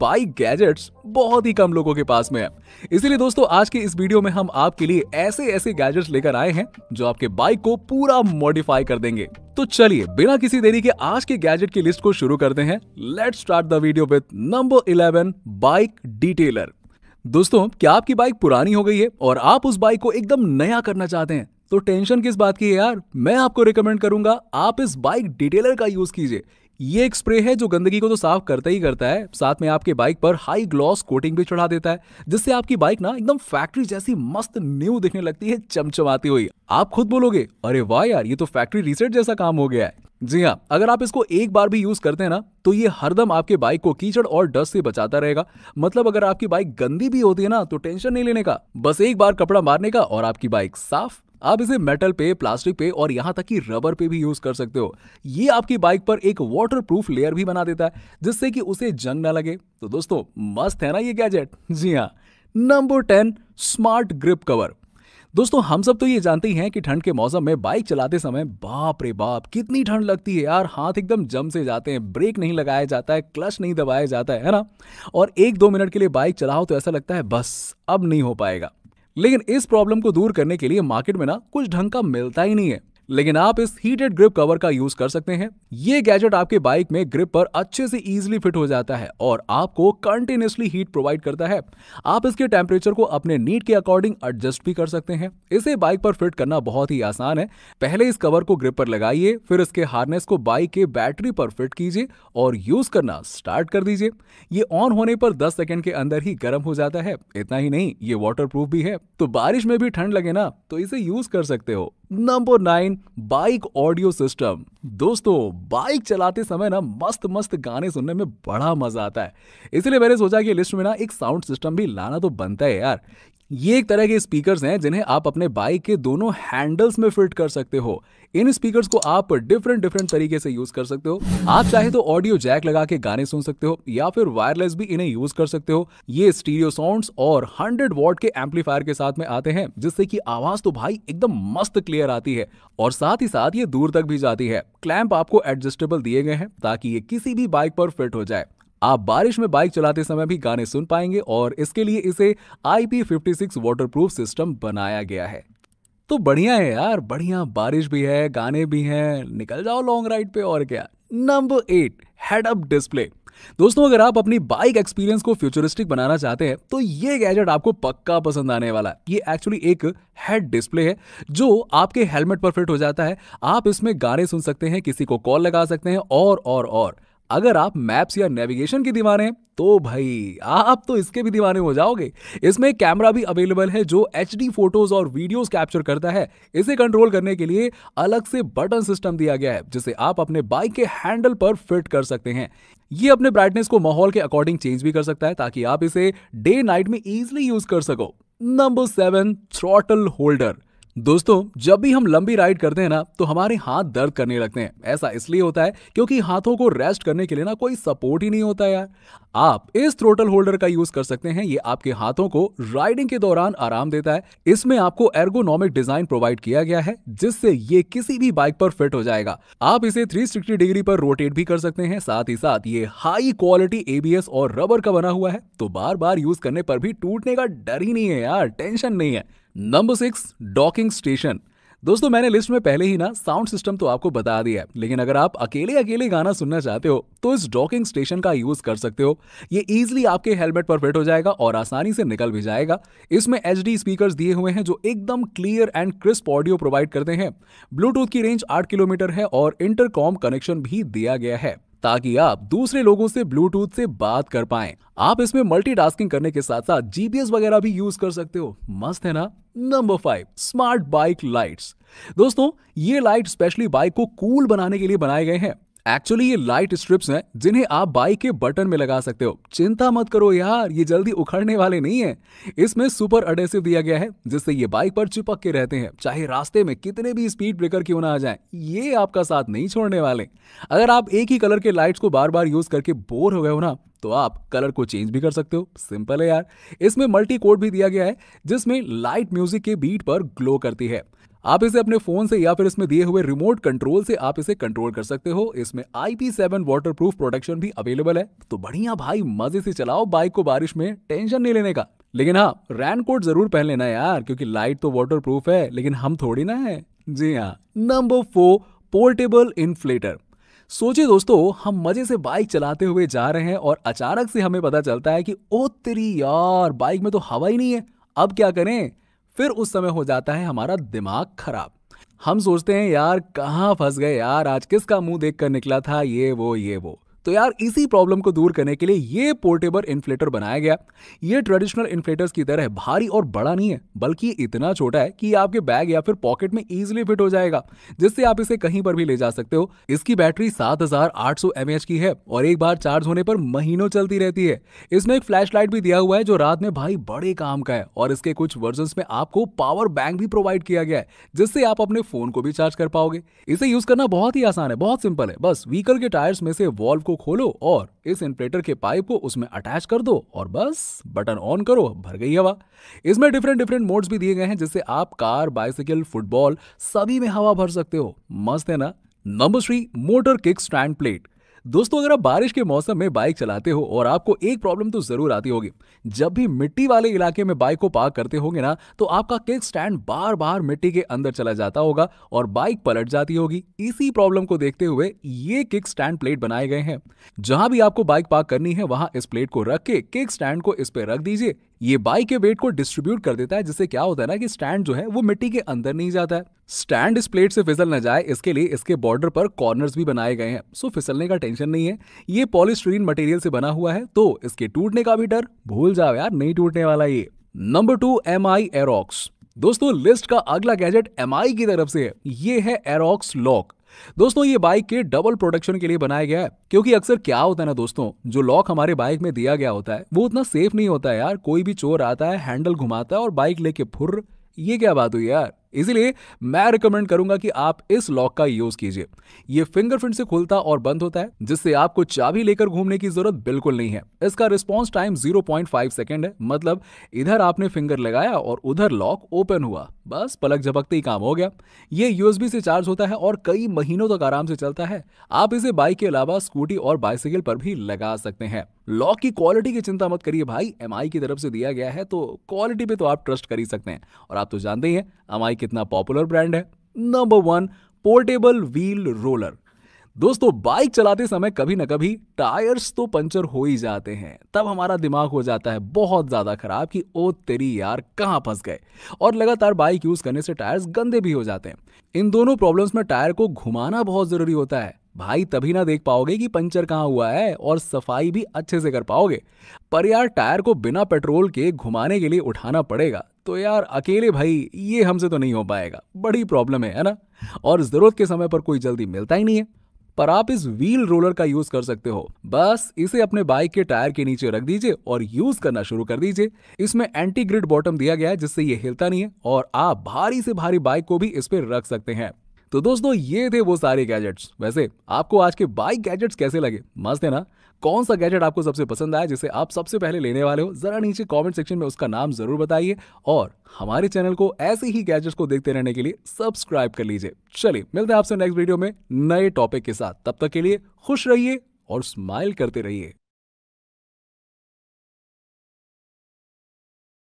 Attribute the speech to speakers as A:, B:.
A: bike gadgets बहुत ही कम लोगों के पास में है इसीलिए दोस्तों आज के इस वीडियो में हम आपके लिए ऐसे ऐसे गैजेट्स लेकर आए हैं जो आपके बाइक को पूरा मॉडिफाई कर देंगे तो चलिए बिना किसी देरी के आज के गैजेट की लिस्ट को शुरू करते हैं let start video video with number eleven bike detailer दोस्तों क्या आपकी बाइक पुरानी हो गई है और आप उस बाइक को एकदम नया करना चाहते हैं तो टेंशन किस बात की है यार मैं आपको रिकमेंड करूंगा आप इस बाइक डिटेलर का यूज कीजिए ये एक स्प्रे है जो गंदगी को तो साफ करता ही करता है साथ में आपके बाइक पर हाई ग्लॉस कोटिंग भी चढ़ा देता है जिससे आपकी बाइक ना एकदम फैक्ट्री जैसी मस्त न्यू दिखने लगती है चमचमाती हुई आप खुद बोलोगे अरे वाह यार ये तो फैक्ट्री रिसेट जैसा काम हो गया है जी हाँ अगर आप इसको एक बार भी यूज करते हैं ना तो ये हरदम आपके बाइक को कीचड़ और डस्ट से बचाता रहेगा मतलब अगर आपकी बाइक गंदी भी होती है ना तो टेंशन नहीं लेने का बस एक बार कपड़ा मारने का और आपकी बाइक साफ आप इसे मेटल पे प्लास्टिक पे और यहां तक कि रबर पे भी यूज कर सकते हो ये आपकी बाइक पर एक वाटर प्रूफ लेयर भी बना देता है जिससे कि उसे जंग ना लगे तो दोस्तों मस्त है ना ये गैजेट जी हाँ number ten smart grip cover दोस्तों हम सब तो ये जानते ही हैं कि ठंड के मौसम में बाइक चलाते समय बाप रे बाप कितनी ठंड लगती है यार हाथ एकदम जम से जाते हैं ब्रेक नहीं लगाया जाता है क्लच नहीं दबाया जाता है, है ना और एक दो मिनट के लिए बाइक चलाओ तो ऐसा लगता है बस अब नहीं हो पाएगा लेकिन इस प्रॉब्लम को दूर करने के लिए मार्केट में ना कुछ ढंग का मिलता ही नहीं है लेकिन आप इस हीटेड ग्रिप कवर का यूज कर सकते हैं ये गैजेट आपके बाइक में ग्रिप पर अच्छे से इजिली फिट हो जाता है और आपको कंटिन्यूसली हीट प्रोवाइड करता है आप इसके टेम्परेचर को अपने नीड के अकॉर्डिंग एडजस्ट भी कर सकते हैं इसे बाइक पर फिट करना बहुत ही आसान है पहले इस कवर को ग्रिप पर लगाइए फिर इसके हार्नेस को बाइक के बैटरी पर फिट कीजिए और यूज करना स्टार्ट कर दीजिए ये ऑन होने पर दस सेकेंड के अंदर ही गर्म हो जाता है इतना ही नहीं ये वाटर भी है तो बारिश में भी ठंड लगे ना तो इसे यूज कर सकते हो number nine bike audio system दोस्तों बाइक चलाते समय ना मस्त मस्त गाने सुनने में बड़ा मजा आता है इसलिए मैंने सोचा कि लिस्ट में ना एक साउंड सिस्टम भी लाना तो बनता है यार ये एक तरह के स्पीकर्स हैं जिन्हें आप अपने बाइक के दोनों हैंडल्स में फिट कर सकते हो इन स्पीकर्स को आप डिफरेंट डिफरेंट तरीके से यूज कर सकते हो आप चाहे तो ऑडियो जैक लगा के गाने सुन सकते हो या फिर वायरलेस भी इन्हें यूज कर सकते हो ये स्टीरियो साउंड और 100 वॉट के एम्पलीफायर के साथ में आते हैं जिससे की आवाज तो भाई एकदम मस्त क्लियर आती है और साथ ही साथ ये दूर तक भी जाती है क्लैंप आपको एडजस्टेबल दिए गए हैं ताकि ये किसी भी बाइक पर फिट हो जाए आप बारिश में बाइक चलाते समय भी गाने सुन पाएंगे और इसके लिए इसे I P fifty six waterproof system बनाया गया है तो बढ़िया है यार बढ़िया बारिश भी है गाने भी हैं निकल जाओ लॉन्ग राइड पे और क्या number eight head up display दोस्तों अगर आप अपनी बाइक एक्सपीरियंस को फ्यूचरिस्टिक बनाना चाहते हैं तो ये गैजेट आपको पक्का पसंद आने वाला है ये एक्चुअली एक हेड डिस्प्ले है जो आपके हेलमेट पर फिट हो जाता है आप इसमें गाने सुन सकते हैं किसी को कॉल लगा सकते हैं और और और अगर आप मैप्स या नेविगेशन के दीवाने हैं तो भाई आप तो इसके भी दीवाने हो जाओगे इसमें कैमरा भी अवेलेबल है जो एच फोटोज और वीडियोस कैप्चर करता है इसे कंट्रोल करने के लिए अलग से बटन सिस्टम दिया गया है जिसे आप अपने बाइक के हैंडल पर फिट कर सकते हैं ये अपने ब्राइटनेस को माहौल के अकॉर्डिंग चेंज भी कर सकता है ताकि आप इसे डे नाइट में इजिली यूज कर सको नंबर सेवन थ्रॉटल होल्डर दोस्तों जब भी हम लंबी राइड करते हैं ना तो हमारे हाथ दर्द करने लगते हैं ऐसा इसलिए होता है क्योंकि हाथों को रेस्ट करने के लिए ना कोई सपोर्ट ही नहीं होता यार आप इस थ्रोटल होल्डर का यूज कर सकते हैं ये आपके हाथों को राइडिंग के दौरान आराम देता है इसमें आपको एर्गोनॉमिक डिजाइन प्रोवाइड किया गया है जिससे ये किसी भी बाइक पर फिट हो जाएगा आप इसे 360 डिग्री पर रोटेट भी कर सकते हैं साथ ही साथ ये हाई क्वालिटी एबीएस और रबर का बना हुआ है तो बार बार यूज करने पर भी टूटने का डर ही नहीं है यार टेंशन नहीं है नंबर सिक्स डॉकिंग स्टेशन दोस्तों मैंने लिस्ट में पहले ही ना साउंड सिस्टम तो आपको बता दिया है लेकिन अगर आप अकेले अकेले गाना सुनना चाहते हो तो इस डॉकिंग स्टेशन का यूज कर सकते हो ये इजिली आपके हेलमेट पर फिट हो जाएगा और आसानी से निकल भी जाएगा इसमें एच डी स्पीकर दिए हुए हैं जो एकदम clear and crisp audio provide करते हैं ब्लूटूथ की रेंज आठ किलोमीटर है और इंटरकॉम कनेक्शन भी दिया गया है ताकि आप दूसरे लोगों से ब्लूटूथ से बात कर पाए आप इसमें मल्टीटास्किंग करने के साथ साथ जीपीएस वगैरह भी यूज कर सकते हो मस्त है ना number five smart bike lights दोस्तों ये लाइट स्पेशली बाइक को कूल बनाने के लिए बनाए गए हैं एक्चुअली ये लाइट स्ट्रिप्स हैं जिन्हें आप बाइक के बटन में लगा सकते हो चिंता मत करो यार ये जल्दी उखड़ने वाले नहीं है इसमें सुपर अडेसिव दिया गया है जिससे ये बाइक पर चिपक के रहते हैं चाहे रास्ते में कितने भी स्पीड ब्रेकर क्यों ना आ जाए ये आपका साथ नहीं छोड़ने वाले अगर आप एक ही कलर के लाइट्स को बार बार यूज करके बोर हो गए हो ना तो आप कलर को चेंज भी कर सकते हो सिंपल है यार इसमें मल्टी कोड भी दिया गया है जिसमें लाइट म्यूजिक के बीट पर ग्लो करती है आप इसे अपने फोन से या फिर इसमें दिए हुए रिमोट कंट्रोल से आप इसे कंट्रोल कर सकते हो इसमें आई सेवन वाटरप्रूफ प्रोटेक्शन भी अवेलेबल है तो बढ़िया भाई मजे से चलाओ बाइक को बारिश में टेंशन नहीं लेने का लेकिन हाँ रेनकोट जरूर पहन लेना यार क्योंकि लाइट तो वाटर प्रूफ है लेकिन हम थोड़ी ना है जी हाँ नंबर फोर पोर्टेबल इन्फ्लेटर सोचिए दोस्तों हम मजे से बाइक चलाते हुए जा रहे हैं और अचानक से हमें पता चलता है कि ओ तेरी यार बाइक में तो हवा ही नहीं है अब क्या करें फिर उस समय हो जाता है हमारा दिमाग खराब हम सोचते हैं यार कहाँ फंस गए यार आज किसका मुंह देख कर निकला था ये वो ये वो तो यार इसी प्रॉब्लम को दूर करने के लिए ये पोर्टेबल इन्फ्लेटर बनाया गया ये ट्रेडिशनल इन्फ्लेटर्स की तरह भारी और बड़ा नहीं है बल्कि इतना छोटा है कि आपके बैग या फिर पॉकेट में इजिली फिट हो जाएगा जिससे आप इसे कहीं पर भी ले जा सकते हो इसकी बैटरी 7800 mAh की है और एक बार चार्ज होने पर महीनों चलती रहती है इसमें एक फ्लैशलाइट भी दिया हुआ है जो रात में भाई बड़े काम का है और इसके कुछ वर्जन में आपको पावर बैंक भी प्रोवाइड किया गया है जिससे आप अपने फोन को भी चार्ज कर पाओगे इसे यूज करना बहुत ही आसान है बहुत सिंपल है बस व्हीकल के टायर्स में से वॉल्व को खोलो और इस इन्फ्लेटर के पाइप को उसमें अटैच कर दो और बस बटन ऑन करो भर गई हवा इसमें डिफरेंट डिफरेंट मोड्स भी दिए गए हैं जिससे आप कार बाइसाइकिल फुटबॉल सभी में हवा भर सकते हो मस्त है ना number three motor kick stand plate दोस्तों अगर आप बारिश के मौसम में बाइक चलाते हो और आपको एक प्रॉब्लम तो जरूर आती होगी जब भी मिट्टी वाले इलाके में बाइक को पार्क करते होंगे ना तो आपका किक स्टैंड बार बार मिट्टी के अंदर चला जाता होगा और बाइक पलट जाती होगी इसी प्रॉब्लम को देखते हुए ये किक स्टैंड प्लेट बनाए गए हैं जहां भी आपको बाइक पार्क करनी है वहां इस प्लेट को रख के किक स्टैंड को इस पर रख दीजिए ये बाइक के वेट को डिस्ट्रीब्यूट कर देता है जिससे क्या होता है ना कि स्टैंड जो है वो मिट्टी के अंदर नहीं जाता है स्टैंड इस प्लेट से फिसल न जाए इसके लिए इसके बॉर्डर पर कॉर्नर्स भी बनाए गए हैं सो फिसलने का टेंशन नहीं है ये पॉलिस्ट्रीन मटेरियल से बना हुआ है तो इसके टूटने का भी डर भूल जाओ यार नहीं टूटने वाला ये number two M I Aerox दोस्तों लिस्ट का अगला गैजेट एम की तरफ से है ये है एरोक्स लॉक दोस्तों ये बाइक के डबल प्रोटेक्शन के लिए बनाया गया है क्योंकि अक्सर क्या होता है ना दोस्तों जो लॉक हमारे बाइक में दिया गया होता है वो उतना सेफ नहीं होता है यार कोई भी चोर आता है हैंडल घुमाता है और बाइक लेके फुर्र ये क्या बात हुई यार इसीलिए मैं रिकमेंड करूंगा कि आप इस लॉक का यूज कीजिए ये फिंगरप्रिंट से खुलता और बंद होता है जिससे आपको चाबी लेकर घूमने की जरूरत बिल्कुल नहीं है इसका रिस्पॉन्स टाइम 0.5 सेकेंड है मतलब इधर आपने फिंगर लगाया और उधर लॉक ओपन हुआ बस पलक झपकते ही काम हो गया ये यूएसबी से चार्ज होता है और कई महीनों तक आराम से चलता है आप इसे बाइक के अलावा स्कूटी और बाइसाइकिल पर भी लगा सकते हैं लॉ की क्वालिटी की चिंता मत करिए भाई एम की तरफ से दिया गया है तो क्वालिटी पे तो आप ट्रस्ट कर ही सकते हैं और आप तो जानते ही हैं एम कितना पॉपुलर ब्रांड है number one portable wheel roller दोस्तों बाइक चलाते समय कभी ना कभी टायर्स तो पंचर हो ही जाते हैं तब हमारा दिमाग हो जाता है बहुत ज़्यादा ख़राब कि ओ तेरी यार कहाँ फंस गए और लगातार बाइक यूज़ करने से टायर्स गंदे भी हो जाते हैं इन दोनों प्रॉब्लम्स में टायर को घुमाना बहुत ज़रूरी होता है भाई तभी ना देख पाओगे कि पंचर कहाँ हुआ है और सफाई भी अच्छे से कर पाओगे पर यार टायर को बिना पेट्रोल के घुमाने के लिए उठाना पड़ेगा तो यार अकेले भाई ये हमसे तो नहीं हो पाएगा बड़ी प्रॉब्लम है ना और ज़रूरत के समय पर कोई जल्दी मिलता ही नहीं है पर आप इस व्हील रोलर का यूज कर सकते हो बस इसे अपने बाइक के टायर के नीचे रख दीजिए और यूज करना शुरू कर दीजिए इसमें एंटी ग्रिड बॉटम दिया गया है जिससे ये हिलता नहीं है और आप भारी से भारी बाइक को भी इस पर रख सकते हैं तो दोस्तों ये थे वो सारे गैजेट्स वैसे आपको आज के बाइक गैजेट्स कैसे लगे मस्त है ना कौन सा गैजेट आपको सबसे पसंद आया जिसे आप सबसे पहले लेने वाले हो जरा नीचे कमेंट सेक्शन में उसका नाम जरूर बताइए और हमारे चैनल को ऐसे ही गैजेट्स को देखते रहने के लिए सब्सक्राइब कर लीजिए चलिए मिलते हैं आपसे नेक्स्ट वीडियो में नए टॉपिक के साथ तब तक के लिए खुश रहिए और स्माइल करते रहिए